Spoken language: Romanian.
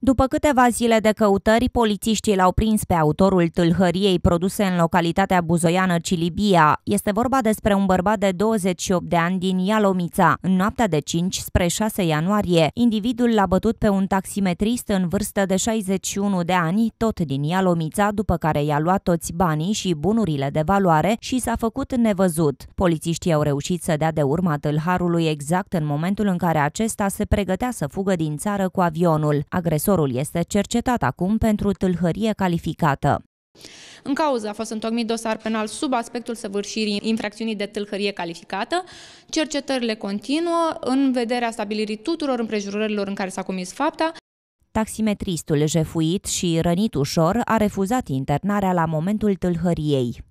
După câteva zile de căutări, polițiștii l-au prins pe autorul tâlhăriei produse în localitatea buzoiană Cilibia. Este vorba despre un bărbat de 28 de ani din Ialomița. În noaptea de 5 spre 6 ianuarie, individul l-a bătut pe un taximetrist în vârstă de 61 de ani, tot din Ialomița, după care i-a luat toți banii și bunurile de valoare și s-a făcut nevăzut. Polițiștii au reușit să dea de urma tâlharului exact în momentul în care acesta se pregătea să fugă din țară cu avionul. Agresul Agresorul este cercetat acum pentru tâlhărie calificată. În cauză a fost întocmit dosar penal sub aspectul săvârșirii infracțiunii de tâlhărie calificată. Cercetările continuă în vederea stabilirii tuturor împrejurărilor în care s-a comis fapta. Taximetristul jefuit și rănit ușor a refuzat internarea la momentul tâlhăriei.